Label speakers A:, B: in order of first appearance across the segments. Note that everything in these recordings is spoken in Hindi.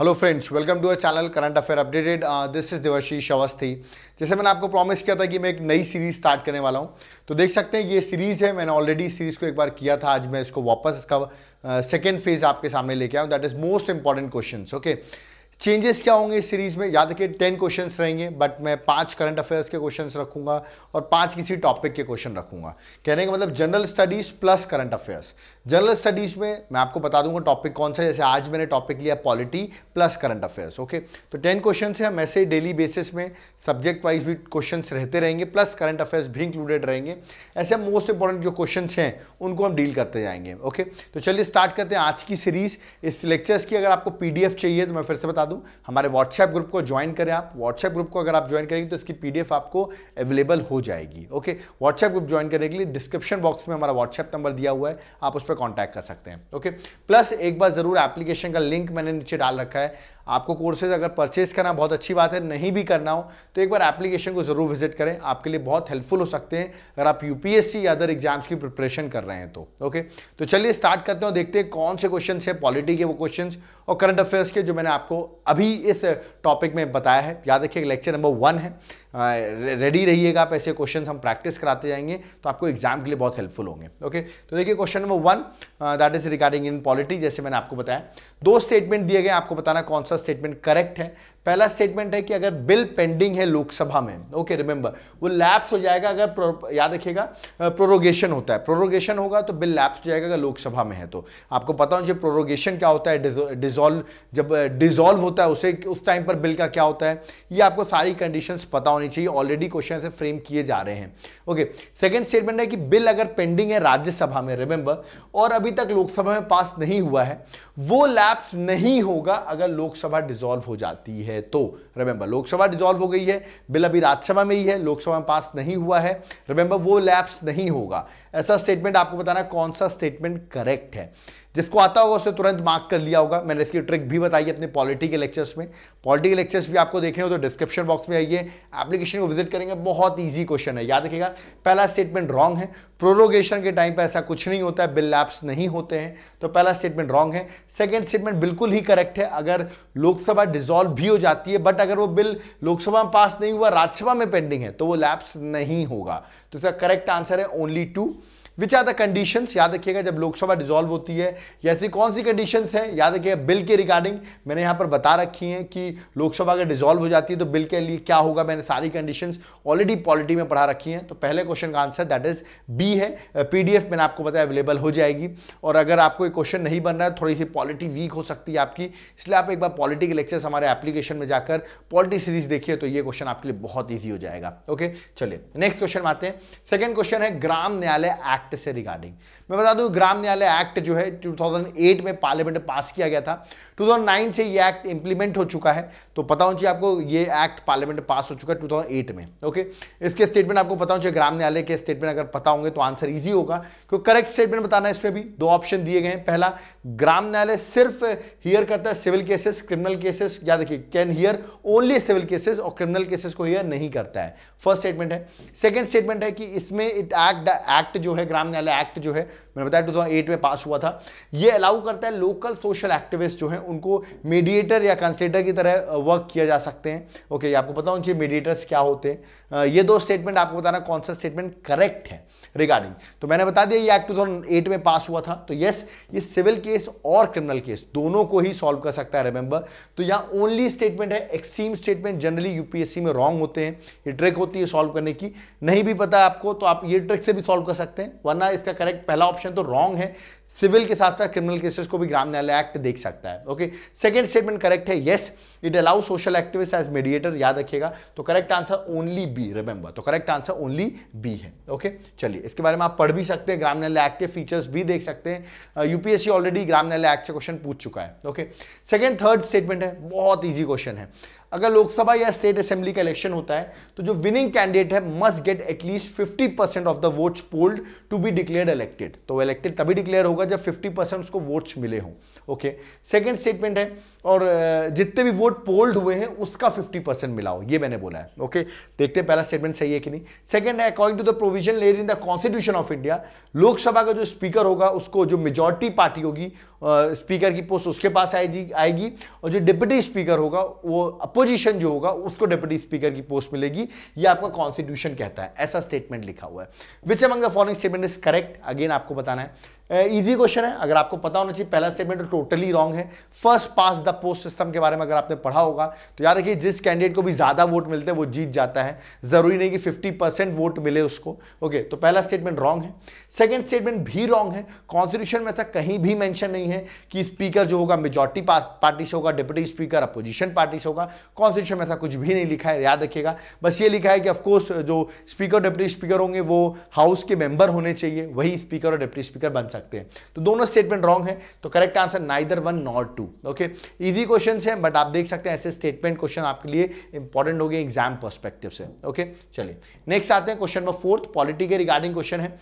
A: Hello friends welcome to our channel current affair updated this is Devashish Awasthi जैसे मैंने आपको प्रॉमिस किया था कि मैं एक नई सीरीज स्टार्ट करने वाला हूं तो देख सकते हैं ये सीरीज है मैंने ऑलरेडी सीरीज को एक बार किया था आज मैं इसको वापस इसका सेकेंड uh, फेज आपके सामने लेके आऊँ that is most important question okay changes क्या होंगे इस सीरीज में याद रखिए टेन क्वेश्चन रहेंगे बट मैं पांच करंट अफेयर्स के क्वेश्चन रखूंगा और पांच किसी टॉपिक के क्वेश्चन रखूंगा कहने का मतलब general studies plus current affairs general studies में मैं आपको बता दूंगा टॉपिक कौन सा जैसे आज मैंने टॉपिक लिया polity plus current affairs okay तो टेन क्वेश्चन है हम ऐसे डेली बेसिस में सब्जेक्ट वाइज भी क्वेश्चन रहते रहेंगे प्लस करंट अफेयर्स भी इंक्लूडेड रहेंगे ऐसे मोस्ट इंपॉर्टेंट जो क्वेश्चन हैं उनको हम डील करते जाएंगे ओके तो चलिए स्टार्ट करते हैं आज की सीरीज इस लेक्चर्स की अगर आपको पी चाहिए तो मैं फिर से बता दूँ हमारे व्हाट्सएप ग्रुप को ज्वाइन करें आप व्हाट्सएप ग्रुप को अगर आप ज्वाइन करेंगे तो इसकी पी आपको अवेलेबल हो जाएगी ओके व्हाट्सएप ग्रुप ज्वाइन करने के लिए डिस्क्रिप्शन बॉक्स में हमारा व्हाट्सएप नंबर दिया हुआ है आप उस पर कॉन्टैक्ट कर सकते हैं ओके प्लस एक बार ज़रूर एप्लीकेशन का लिंक मैंने नीचे डाल रखा है आपको कोर्सेज अगर परचेज करना बहुत अच्छी बात है नहीं भी करना हो तो एक बार एप्लीकेशन को ज़रूर विजिट करें आपके लिए बहुत हेल्पफुल हो सकते हैं अगर आप यूपीएससी या अदर एग्जाम्स की प्रिपरेशन कर रहे हैं तो ओके तो चलिए स्टार्ट करते हैं देखते हैं कौन से क्वेश्चन है पॉलिटी के वो क्वेश्चन और करंट अफेयर्स के जो मैंने आपको अभी इस टॉपिक में बताया है याद रखिए लेक्चर नंबर वन है रेडी रहिएगा आप ऐसे क्वेश्चन हम प्रैक्टिस कराते जाएंगे तो आपको एग्जाम के लिए बहुत हेल्पफुल होंगे ओके तो देखिए question number one that is regarding in polity जैसे मैंने आपको बताया दो स्टेटमेंट दिए गए आपको बताना कौन सा स्टेटमेंट करेक्ट है पहला स्टेटमेंट है कि अगर बिल पेंडिंग है लोकसभा में ओके रिमेंबर वो लैप्स हो जाएगा अगर याद रखिएगा प्रोरोगेशन होता है प्रोरोगेशन होगा तो बिल लैप्स हो जाएगा अगर लोकसभा में है तो आपको पता होना चाहिए प्रोरोगेशन क्या होता है डिजोल्व जब डिजोल्व होता है उसे उस टाइम पर बिल का क्या होता है ये आपको सारी कंडीशन पता होनी चाहिए ऑलरेडी क्वेश्चन से फ्रेम किए जा रहे हैं ओके सेकेंड स्टेटमेंट है कि बिल अगर पेंडिंग है राज्यसभा में रिमेंबर और अभी तक लोकसभा में पास नहीं हुआ है वो लैप्स नहीं होगा अगर लोकसभा डिजोल्व हो जाती है है तो रिमेंबर लोकसभा डिजॉल्व हो गई है बिल अभी राज्यसभा में ही है लोकसभा में पास नहीं हुआ है रिमेंबर वो लैप्स नहीं होगा ऐसा स्टेटमेंट आपको बताना कौन सा स्टेटमेंट करेक्ट है जिसको आता होगा उसने तुरंत मार्क कर लिया होगा मैंने इसकी ट्रिक भी बताई है अपने पॉलिटी के लेक्चर्स में पॉलिटी के लेक्चर्स भी आपको देखने हो तो डिस्क्रिप्शन बॉक्स में आइए एप्लीकेशन को विजिट करेंगे बहुत ईजी क्वेश्चन है याद रखिएगा पहला स्टेटमेंट रॉन्ग है प्रोरोगेशन के टाइम पर ऐसा कुछ नहीं होता है बिल लैप्स नहीं होते हैं तो पहला स्टेटमेंट रॉन्ग है सेकेंड स्टेटमेंट बिल्कुल ही करेक्ट है अगर लोकसभा डिजॉल्व भी हो जाती है बट अगर वो बिल लोकसभा में पास नहीं हुआ राज्यसभा में पेंडिंग है तो वो लैप्स नहीं होगा तो इसका करेक्ट आंसर है only two which are the condition याद रखिएगा जब लोकसभा डिजोल्व होती है या ऐसी कौन सी कंडीशन है याद रखिएगा बिल के रिगार्डिंग मैंने यहां पर बता रखी है कि लोकसभा अगर डिजोल्व हो जाती है तो बिल के लिए क्या होगा मैंने सारी कंडीशन ऑलरेडी पॉलिटी में पढ़ा रखी है तो पहले क्वेश्चन का आंसर दैट इज बी है पीडीएफ मैंने आपको बताया अवेलेबल हो जाएगी और अगर आपको एक क्वेश्चन नहीं बन रहा है थोड़ी सी पॉलिटी वीक हो सकती है आपकी इसलिए आप एक बार पॉलिटी के लेक्चर्स हमारे एप्लीकेशन में जाकर पॉलिटी सीरीज देखिए तो ये क्वेश्चन आपके लिए बहुत ईजी हो जाएगा ओके चलिए नेक्स्ट क्वेश्चन आते हैं सेकेंड क्वेश्चन है ग्राम न्यायालय एक्ट एक्ट से रिगार्डिंग मैं बता दूं ग्राम न्यायालय एक्ट जो है 2008 में पार्लियामेंट पास किया गया था 2009 से ये एक्ट इंप्लीमेंट हो चुका है तो पता होना चाहिए आपको ये एक्ट पार्लियामेंट पास हो चुका है टू में ओके इसके स्टेटमेंट आपको पता होना चाहिए ग्राम न्यायालय के स्टेटमेंट अगर पता होंगे तो आंसर ईजी होगा क्योंकि करेक्ट स्टेटमेंट बताना है इसमें भी दो ऑप्शन दिए गए पहला ग्राम न्यायालय सिर्फ हियर करता है सिविल केसेस क्रिमिनल केसेस या देखिए can hear only civil cases और क्रिमिनल केसेस को हियर नहीं करता है फर्स्ट स्टेटमेंट है सेकेंड स्टेटमेंट है कि इसमें इट एक्ट एक्ट जो है ग्राम प्रोग्राम न्यायालय एक्ट जो है मैंने बताया टू थाउजेंड एट में पास हुआ था ये अलाउ करता है लोकल सोशल एक्टिविस्ट जो हैं उनको मीडिएटर या कंसलेटर की तरह वर्क किया जा सकते हैं ओके ये आपको पता हूँ जी मीडिएटर्स क्या होते हैं ये दो स्टेटमेंट आपको बताना कौन सा स्टेटमेंट करेक्ट है रिगार्डिंग तो मैंने बता दिया ये एक्ट टू थाउजेंड एट में पास हुआ था तो यस ये सिविल केस और क्रिमिनल केस दोनों को ही सॉल्व कर सकता है रिमेंबर तो यहाँ ओनली स्टेटमेंट है एक्सट्रीम स्टेटमेंट जनरली यूपीएससी में रॉन्ग होते हैं ये ट्रिक होती है सॉल्व करने की नहीं भी पता आपको तो आप ये ट्रिक से भी सॉल्व कर सकते हैं वरना इसका करेक्ट पहला ऑप्शन तो रॉन्ग है सिविल के साथ साथ क्रिमिनल केसेस को भी ग्राम न्यायालय एक्ट देख सकता है ओके सेकेंड स्टेटमेंट करेक्ट है yes it allow social activist as mediator याद रखिएगा तो correct answer only B remember तो करेक्ट आंसर ओनली बी है ओके चलिए इसके बारे में आप पढ़ भी सकते हैं ग्राम न्यायालय एक्ट के फीचर्स भी देख सकते हैं यूपीएससी uh, ऑलरेडी ग्राम न्यायालय एक्ट से क्वेश्चन पूछ चुका है ओके सेकेंड थर्ड स्टेटमेंट है बहुत ईजी क्वेश्चन है अगर लोकसभा या स्टेट असेंबली का इलेक्शन होता है तो जो विनिंग कैंडिडेट है must get at least fifty percent of the votes polled to be declare elected तो इलेक्टेड तभी डिक्लेयर होगा होगा जब 50 परसेंट उसको वोट्स मिले हों ओके सेकेंड स्टेटमेंट है और जितने भी वोट पोल्ड हुए हैं उसका 50 परसेंट मिला हो ये मैंने बोला है ओके देखते हैं पहला स्टेटमेंट सही है कि नहीं सेकंड है according to the provision laid in the constitution of India Lok Sabha का जो स्पीकर होगा उसको जो मेजोरिटी पार्टी होगी स्पीकर की पोस्ट उसके पास आएगी आएगी और जो डिप्टी स्पीकर होगा वो अपोजिशन जो होगा उसको डिप्टी स्पीकर की पोस्ट मिलेगी ये आपका कॉन्स्टिट्यूशन कहता है ऐसा स्टेटमेंट लिखा हुआ है which among the following statement is correct again आपको बताना है ईजी क्वेश्चन है अगर आपको पता होना चाहिए पहला स्टेटमेंट टोटली रॉन्ग है first past the the post system के बारे में अगर आपने पढ़ा होगा तो याद रखिए जिस कैंडिडेट को भी ज़्यादा वोट मिलते हैं वो जीत जाता है ज़रूरी नहीं कि 50 परसेंट वोट मिले उसको ओके तो पहला स्टेटमेंट रॉन्ग है सेकंड स्टेटमेंट भी रॉन्ग है कॉन्स्टिट्यूशन में ऐसा कहीं भी मैंशन नहीं है कि स्पीकर जो होगा मेजोरिटी पार्टी से होगा डिप्टी स्पीकर अपोजिशन पार्टी से होगा कॉन्स्टिट्यूशन में ऐसा कुछ भी नहीं लिखा है याद रखिएगा बस ये लिखा है कि ऑफकोर्स जो स्पीकर डिप्टी स्पीकर होंगे वो हाउस के मेंबर होने चाहिए वही स्पीकर और डिप्टी स्पीकर बन सकते हैं तो दोनों स्टेटमेंट रॉन्ग है तो correct answer neither one not two okay easy question है बट आप देख सकते हैं ऐसे स्टेटमेंट क्वेश्चन आपके लिए इंपॉर्टेंट हो गए एग्जाम परस्पेक्टिव से ओके चलिए नेक्स्ट आते हैं क्वेश्चन नंबर फोर्थ पॉलिटी के रिगार्डिंग क्वेश्चन है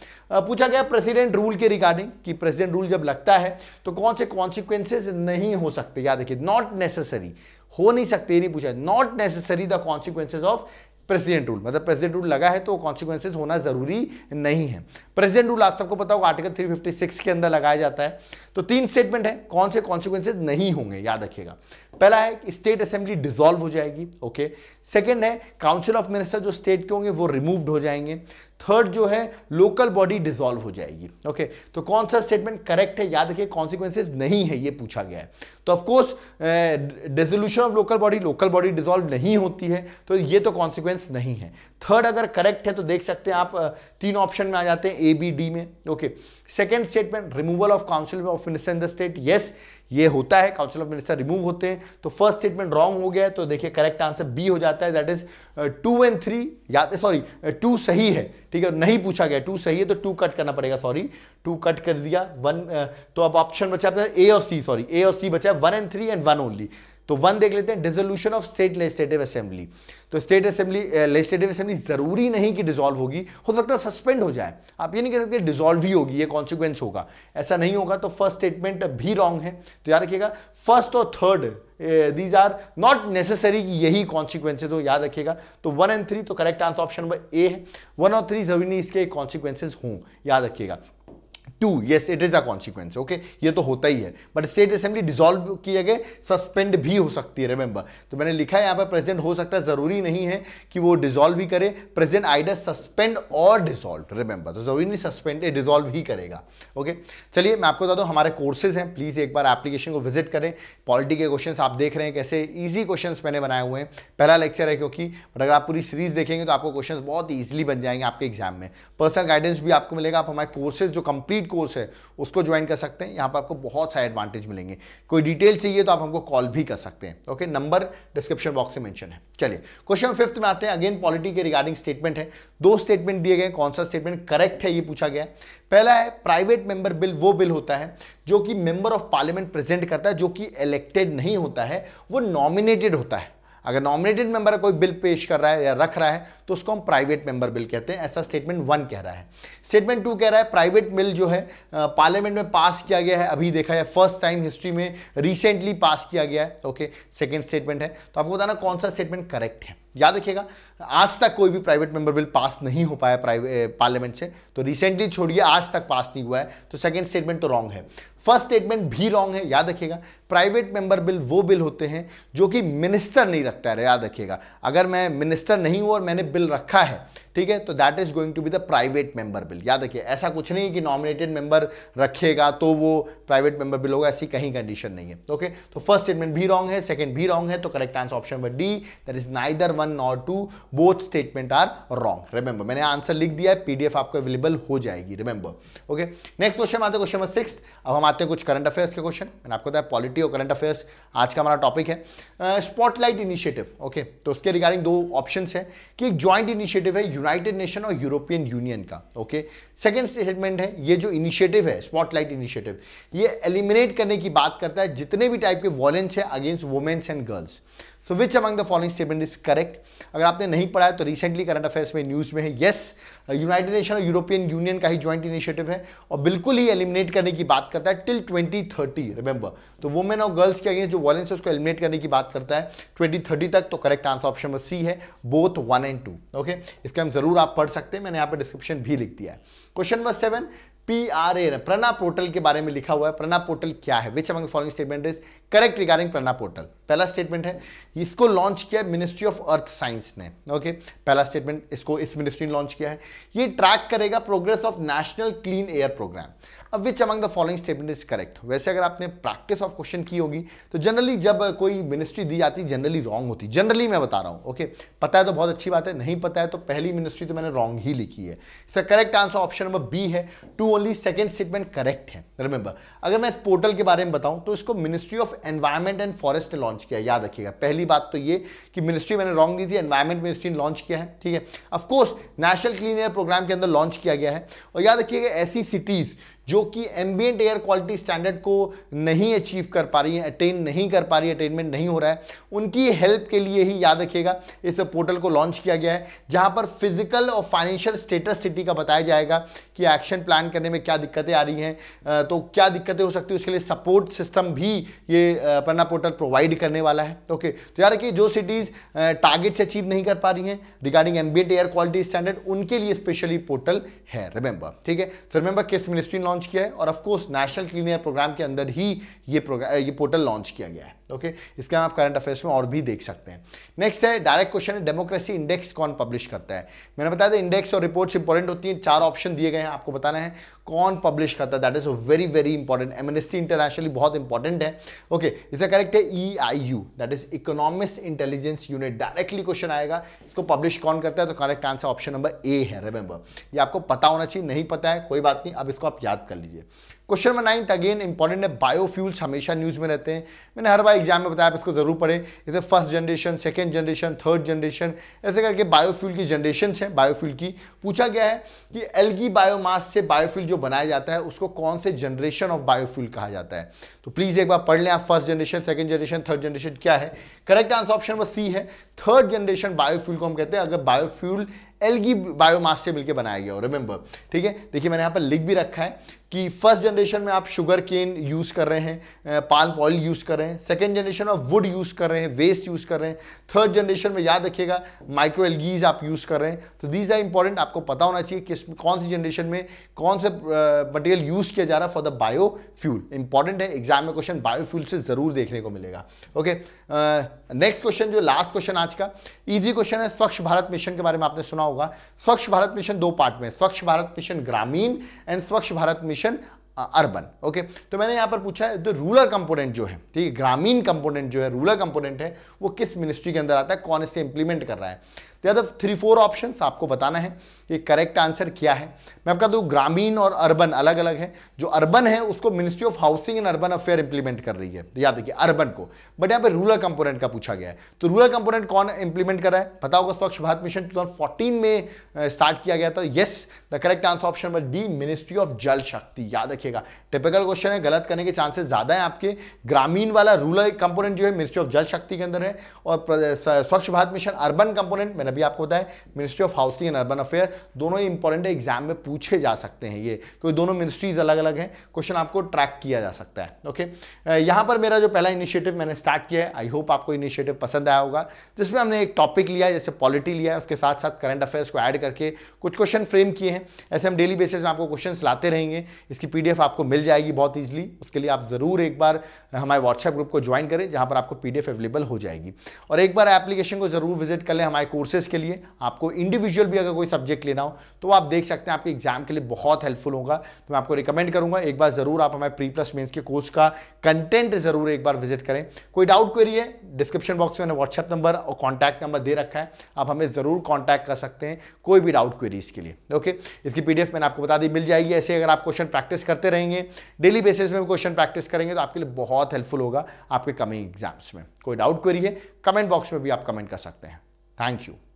A: पूछा गया प्रेसिडेंट रूल के रिगार्डिंग कि प्रेसिडेंट रूल जब लगता है तो कौन से कॉन्सिक्वेंसेज नहीं हो सकते याद देखिए नॉट नेसेसरी हो नहीं सकते नहीं पूछा not necessary the consequences of president rule मतलब प्रेसिडेंट रूल लगा है तो कॉन्सिक्वेंसेज होना ज़रूरी नहीं है प्रेसिडेंट रूल आप सबको पता होगा आर्टिकल 356 के अंदर लगाया जाता है तो तीन स्टेटमेंट है कौन से कॉन्सिक्वेंसेज नहीं होंगे याद रखिएगा पहला है कि स्टेट असेंबली डिसॉल्व हो जाएगी ओके सेकंड है काउंसिल ऑफ मिनिस्टर जो स्टेट के होंगे वो रिमूव्ड हो जाएंगे थर्ड जो है लोकल बॉडी डिसॉल्व हो जाएगी ओके okay, तो कौन सा स्टेटमेंट करेक्ट है याद रखिए कॉन्सिक्वेंसेज नहीं है ये पूछा गया है तो of course dissolution of local body local body dissolve नहीं होती है तो ये तो कॉन्सिक्वेंस नहीं है थर्ड अगर करेक्ट है तो देख सकते हैं आप eh, तीन ऑप्शन में आ जाते हैं ए बी डी में okay second statement removal of council of minister in the state yes ये होता है काउंसिल ऑफ मिनिस्टर रिमूव होते हैं तो फर्स्ट स्टेटमेंट रॉन्ग हो गया तो देखिए करेक्ट आंसर बी हो जाता है that is two and three या सॉरी टू uh, सही है ठीक है नहीं पूछा गया टू सही है तो टू कट करना पड़ेगा सॉरी टू कट कर दिया वन uh, तो अब ऑप्शन बचा ए और सी सॉरी ए और सी बचा one and three and one only तो वन देख लेते हैं dissolution of state legislative assembly तो स्टेट असेंबली लेजिस्लेटिव असेंबली जरूरी नहीं कि डिजोल्व होगी हो सकता है सस्पेंड हो जाए आप ये नहीं कह सकते डिजोल्व ही होगी ये कॉन्सिक्वेंस होगा ऐसा नहीं होगा तो फर्स्ट स्टेटमेंट भी रॉन्ग है तो याद रखिएगा फर्स्ट और third these are not necessary कि यही कॉन्सिक्वेंसेज हो याद रखिएगा तो वन एंड थ्री तो correct answer option number A है वन और थ्री जरूरी इसके कॉन्सिक्वेंसेज हों याद रखिएगा two yes it is a consequence okay ये तो होता ही है बट स्टेट असेंबली डिजोल्व किए गए सस्पेंड भी हो सकती है रिमेंबर तो मैंने लिखा है यहाँ पर प्रेजेंट हो सकता है जरूरी नहीं है कि वो डिजोल्व ही करे प्रेजेंट आइडर सस्पेंड और डिजोल्व रिमेंबर तो जरूरी नहीं सस्पेंड डिजोल्व ही करेगा ओके okay? चलिए मैं आपको बता दूँ हमारे कोर्सेज हैं प्लीज़ एक बार एप्लीकेशन को विजिट करें पॉलिटी के क्वेश्चन आप देख रहे हैं कैसे ईजी क्वेश्चन मैंने बनाए हुए हैं पहला लेक्चर है क्योंकि बट अगर आप पूरी सीरीज देखेंगे तो आपको क्वेश्चन बहुत ईजिली बन जाएंगे आपके एग्जाम में पर्सनल गाइडेंस भी आपको मिलेगा आप हमारे कोर्सेज जो कंप्लीट कोर्स है उसको ज्वाइन कर सकते हैं यहाँ पर आपको बहुत सारे एडवांटेज मिलेंगे कोई डिटेल चाहिए तो आप हमको कॉल भी कर सकते हैं ओके नंबर डिस्क्रिप्शन बॉक्स में मैंशन है चलिए क्वेश्चन फिफ्थ में आते हैं अगेन पॉलिटी के रिगार्डिंग स्टेटमेंट है दो स्टेटमेंट दिए गए कौन सा स्टेटमेंट करेक्ट है ये पूछा गया पहला है प्राइवेट मेंबर बिल वो बिल होता है जो कि मेंबर ऑफ पार्लियामेंट प्रेजेंट करता है जो कि इलेक्टेड नहीं होता है वो नॉमिनेटेड होता है अगर नॉमिनेटेड मेंबर कोई बिल पेश कर रहा है या रख रहा है तो उसको हम प्राइवेट मेंबर बिल कहते हैं ऐसा स्टेटमेंट वन कह रहा है स्टेटमेंट टू कह रहा है प्राइवेट बिल जो है पार्लियामेंट में पास किया गया है अभी देखा है फर्स्ट टाइम हिस्ट्री में रिसेंटली पास किया गया है ओके सेकेंड स्टेटमेंट है तो आपको बताना कौन सा स्टेटमेंट करेक्ट है याद रखिएगा आज तक कोई भी प्राइवेट मेंबर बिल पास नहीं हो पाया प्राइवेट पार्लियामेंट से तो रिसेंटली छोड़िए आज तक पास नहीं हुआ है तो सेकंड स्टेटमेंट तो रॉन्ग है फर्स्ट स्टेटमेंट भी रॉन्ग है याद रखिएगा प्राइवेट मेंबर बिल वो बिल होते हैं जो कि मिनिस्टर नहीं रखता है याद रखिएगा अगर मैं मिनिस्टर नहीं हूं और मैंने बिल रखा है ठीक है तो that is going to be the private member bill याद रखिए ऐसा कुछ नहीं कि नॉमिनेटेड मेंबर रखेगा तो वो प्राइवेट मेंबर बिल होगा ऐसी कहीं कंडीशन नहीं है ओके तो फर्स्ट स्टेटमेंट भी रॉन्ग है सेकंड भी रॉन्ग है तो correct answer option number D that is neither one nor two both statement are wrong remember मैंने आंसर लिख दिया है पीडीएफ आपको अवेलेबल हो जाएगी रिमेंबर ओके नेक्स्ट क्वेश्चन आते क्वेश्चन नंबर सिक्स अब हम आते हैं कुछ करंट अफेयर्स के क्वेश्चन मैंने आपको बताया पॉलिटी और करंट अफेयर्स आज का हमारा टॉपिक है स्पॉटलाइट इनिशिएटिव ओके तो उसके रिगार्डिंग दो ऑप्शन है कि एक ज्वाइंट इनिशिएटिव है यूनाइटेड नेशन और यूरोपियन यूनियन का ओके सेकेंड स्टेटमेंट है ये जो इनिशिएटिव है स्पॉटलाइट इनिशिएटिव ये एलिमिनेट करने की बात करता है जितने भी टाइप के वॉलेंस है against womens and girls so which among the following statement is correct अगर आपने नहीं पढ़ा है तो रिसेंटली करंट अफेयर्स में न्यूज़ में है येस यूनाइटेड नेशन और यूरोपियन यूनियन का ही ज्वाइंट इनिशिएटिव है और बिल्कुल ही एलिमिनेट करने की बात करता है टिल 2030 रिमेंबर तो वुमेन और गर्ल्स के अगेंस्ट जो वॉलेंस है उसको एलिमिनेट करने की बात करता है 2030 तक तो correct answer option number C है both one and two okay इसके हम जरूर आप पढ़ सकते हैं मैंने यहाँ पर डिस्क्रिप्शन भी लिख दिया है question number seven P R A Prana portal के बारे में लिखा हुआ है प्रणा पोर्टल क्या है which among following statement is correct regarding Prana portal पहला स्टेटमेंट है इसको लॉन्च किया मिनिस्ट्री ऑफ अर्थ साइंस ने ओके पहला स्टेटमेंट इसको इस मिनिस्ट्री ने लॉन्च किया है ये ट्रैक करेगा progress of national clean air programme अब which among the following statement is correct वैसे अगर आपने प्रैक्टिस ऑफ क्वेश्चन की होगी तो जनरली जब कोई मिनिस्ट्री दी जाती जनरली रॉन्ग होती जनरली मैं बता रहा हूँ ओके okay? पता है तो बहुत अच्छी बात है नहीं पता है तो पहली मिनिस्ट्री तो मैंने रॉन्ग ही लिखी है इसका correct answer option number B है two only second statement correct है रिमेंबर अगर मैं इस पोर्टल के बारे में बताऊँ तो इसको ministry of environment and forest ने लॉन्च किया याद रखिएगा पहली बात तो ये कि मिनिस्ट्री मैंने रॉन्ग दी थी एनवायरमेंट मिनिस्ट्री ने लॉन्च किया है ठीक है of course national clean air programme के अंदर लॉन्च किया गया है और याद रखिएगा ऐसी सिटीज़ जो कि एम्बियंट एयर क्वालिटी स्टैंडर्ड को नहीं अचीव कर पा रही है अटेन नहीं कर पा रही है अटेनमेंट नहीं हो रहा है उनकी हेल्प के लिए ही याद रखिएगा इस पोर्टल को लॉन्च किया गया है जहां पर फिजिकल और फाइनेंशियल स्टेटस सिटी का बताया जाएगा कि एक्शन प्लान करने में क्या दिक्कतें आ रही हैं तो क्या दिक्कतें हो सकती है उसके लिए सपोर्ट सिस्टम भी ये पन्ना पोर्टल प्रोवाइड करने वाला है ओके तो याद रखिए जो सिटीज़ टारगेट्स अचीव नहीं कर पा रही हैं regarding ambient air quality standard उनके लिए स्पेशली पोर्टल है रिमेंबर ठीक है तो रिमेंबर किस मिनिस्ट्री लॉन्च लॉन्च किया है और of course national clean air programme के अंदर ही ये प्रोग्राम ये पोर्टल लॉन्च किया गया है ओके इसके हम आप करंट अफेयर्स में और भी देख सकते हैं नेक्स्ट है डायरेक्ट क्वेश्चन है डेमोक्रेसी इंडेक्स कौन पब्लिश करता है मैंने बताया था इंडेक्स और रिपोर्ट्स इंपॉर्टेंट होती हैं चार ऑप्शन दिए गए हैं आपको बताना है कौन पब्लिश करता है that is a very very important Amnesty internationally बहुत इंपॉर्टेंट है ओके okay, इसका करेक्ट है E I U that is economics intelligence unit directly question आएगा इसको पब्लिश कौन करता है तो correct answer option number A है रिमेंबर ये आपको पता होना चाहिए नहीं पता है कोई बात नहीं अब इसको आप याद कर लीजिए question number ninth again important है बायोफ्यूल्स हमेशा न्यूज़ में रहते हैं मैंने हर बार एग्जाम में बताया आप इसको ज़रूर पढ़ें जैसे first generation second generation third generation ऐसे करके बायोफ्यूल की जनरेशन है बायोफ्यूल की पूछा गया है कि एलगी बायोमास से बायोफ्यूल जो बनाया जाता है उसको कौन से जनरेशन ऑफ बायोफ्यूल कहा जाता है तो प्लीज़ एक बार पढ़ लें आप first generation second generation third generation क्या है correct answer option number C है थर्ड जनरेशन बायोफ्यूल को हम कहते हैं अगर बायोफ्यूल एलगी बायोमास से मिलकर बनाया गया हो रिमेंबर ठीक है देखिए मैंने यहाँ पर लिख भी रखा है कि फर्स्ट जनरेशन में आप शुगर केन यूज़ कर रहे हैं पाल ऑयल यूज़ कर रहे हैं सेकेंड जनरेशन में वुड यूज़ कर रहे हैं वेस्ट यूज़ कर रहे हैं थर्ड जनरेशन में याद रखिएगा माइक्रो एलगीज आप यूज़ कर रहे हैं तो दीज आर इंपॉर्टेंट आपको पता होना चाहिए किस कौन सी जनरेशन में कौन से मटेरियल यूज़ किया जा रहा है for the biofuel important है एग्जाम में क्वेश्चन बायो फ्यूल से ज़रूर देखने को मिलेगा ओके नेक्स्ट क्वेश्चन जो लास्ट क्वेश्चन आज का ईजी क्वेश्चन है स्वच्छ भारत मिशन के बारे में आपने सुना होगा स्वच्छ भारत मिशन दो पार्ट में स्वच्छ Bharat mission Grameen and Swachh Bharat mission definition urban okay तो मैंने यहां पर पूछा है जो रूरल कंपोनेंट जो है ठीक है ग्रामीण कंपोनेंट जो है रूरल कंपोनेंट है वो किस मिनिस्ट्री के अंदर आता है कौन इसे इंप्लीमेंट कर रहा है थ्री फोर ऑप्शन आपको बताना है ये करेक्ट आंसर क्या है मैं आपका दू ग्रामीण और अर्बन अलग अलग है जो अर्बन है उसको ministry of housing and urban affair implement कर रही है याद रखिए अर्बन को बट यहाँ पर रूरल कंपोनेंट का पूछा गया है तो रूरल कंपोनेंट कौन इंप्लीमेंट कर रहा है पता होगा स्वच्छ भारत मिशन टू में स्टार्ट किया गया था yes the correct answer option number D ministry of Jal Shakti याद रखिएगा टिपिकल क्वेश्चन है गलत करने के चांसेस ज़्यादा है आपके ग्रामीण वाला रूरल कंपोनेंट जो है मिनिस्ट्री ऑफ जल शक्ति के अंदर है और स्वच्छ भारत मिशन अर्बन कंपोनेंट मैंने अभी आपको बताया ministry of housing and urban affair दोनों ही इंपॉर्टेंट एग्जाम में पूछे जा सकते हैं ये क्योंकि दोनों मिनिस्ट्रीज अलग अलग हैं क्वेश्चन आपको ट्रैक किया जा सकता है ओके यहाँ पर मेरा जो पहला इनिशिएटिव मैंने स्टार्ट किया है आई होप आपको इनिशिएटिव पसंद आया होगा जिसमें हमने एक टॉपिक लिया जैसे पॉलिटी लिया है उसके साथ साथ करंट अफेयर्स को ऐड करके कुछ क्वेश्चन फ्रेम किए हैं ऐसे हम डेली बेसिस में आपको क्वेश्चन लाते रहेंगे इसकी पी आपको मिल जाएगी बहुत ईजिली उसके लिए आप ज़रूर एक बार हमारे व्हाट्सएप ग्रुप को ज्वाइन करें जहाँ पर आपको पी अवेलेबल हो जाएगी और एक बार एप्लीकेशन को ज़रूर विजिट कर लें हमारे कोर्सेज के लिए आपको इंडिविजुअल भी अगर कोई सब्जेक्ट लेना हो तो आप देख सकते हैं आपके एग्जाम के लिए बहुत हेल्पफुल होगा तो मैं आपको रिकमेंड करूंगा एक बार जरूर आप हमारे प्री प्लस मेन्स के कोर्स का कंटेंट जरूर एक बार विजिट करें कोई डाउट क्वेरी है डिस्क्रिप्शन बॉक्स में मैंने व्हाट्सएप नंबर और कॉन्टैक्ट नंबर दे रखा है आप हमें जरूर कॉन्टैक्ट कर सकते हैं कोई भी डाउट क्वेरी इसके लिए ओके इसकी पीडीएफ मैंने आपको बता दी मिल जाएगी ऐसे अगर आप क्वेश्चन प्रैक्टिस करते रहेंगे डेली बेसिस में क्वेश्चन प्रैक्टिस करेंगे तो आपके लिए बहुत हेल्पफुल होगा आपके कमिंग एग्जाम्स में कोई डाउट क्वेरी है कमेंट बॉक्स में भी आप कमेंट कर सकते हैं थैंक यू